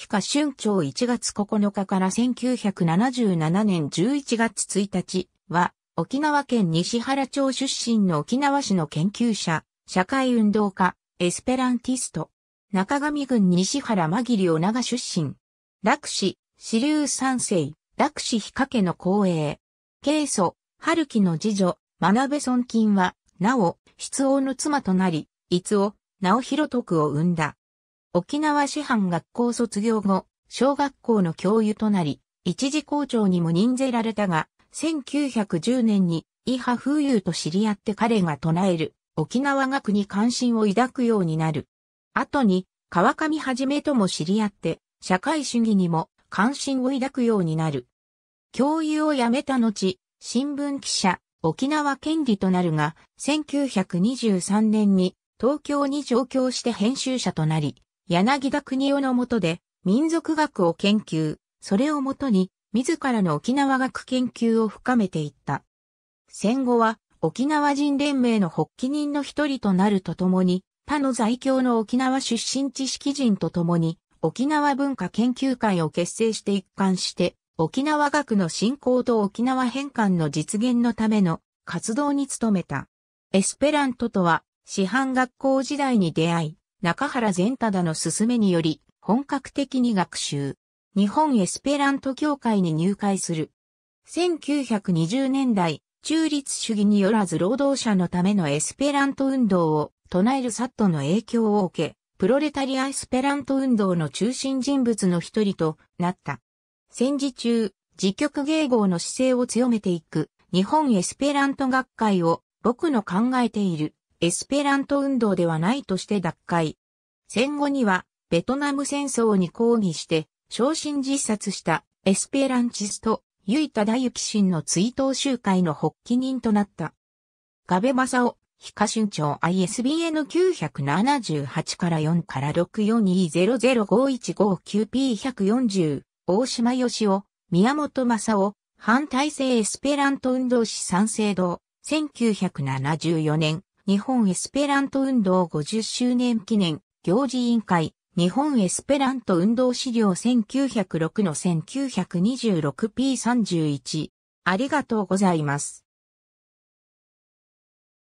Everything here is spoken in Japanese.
皮下春朝1月9日から1977年11月1日は、沖縄県西原町出身の沖縄市の研究者、社会運動家、エスペランティスト、中上郡西原間切を長出身、楽市、支流三世、楽市比嘉家の公ケ慶祖、春樹の次女、学部尊金は、なお、室王の妻となり、逸な直弘徳を生んだ。沖縄師範学校卒業後、小学校の教諭となり、一時校長にも任ぜられたが、1910年に伊波風友と知り合って彼が唱える沖縄学に関心を抱くようになる。後に川上はじめとも知り合って社会主義にも関心を抱くようになる。教諭を辞めた後、新聞記者、沖縄県議となるが、1923年に東京に上京して編集者となり、柳田国夫のもとで民族学を研究、それをもとに自らの沖縄学研究を深めていった。戦後は沖縄人連盟の発起人の一人となるとともに、他の在京の沖縄出身知識人とともに、沖縄文化研究会を結成して一貫して、沖縄学の振興と沖縄返還の実現のための活動に努めた。エスペラントとは、師範学校時代に出会い、中原善忠の勧めにより、本格的に学習。日本エスペラント協会に入会する。1920年代、中立主義によらず労働者のためのエスペラント運動を唱えるサットの影響を受け、プロレタリアエスペラント運動の中心人物の一人となった。戦時中、自局迎合の姿勢を強めていく日本エスペラント学会を僕の考えているエスペラント運動ではないとして脱会。戦後には、ベトナム戦争に抗議して、昇進自殺したエスペランチスト、ユイタダユキシンの追悼集会の発起人となった。ガベマサオ、ヒカシュンチョウ ISBN 978から4から 642005159P140、大島義夫、宮本正雄、反体制エスペラント運動士賛成堂、1974年、日本エスペラント運動50周年記念行事委員会、日本エスペラント運動資料1906の 1926p31。ありがとうございます。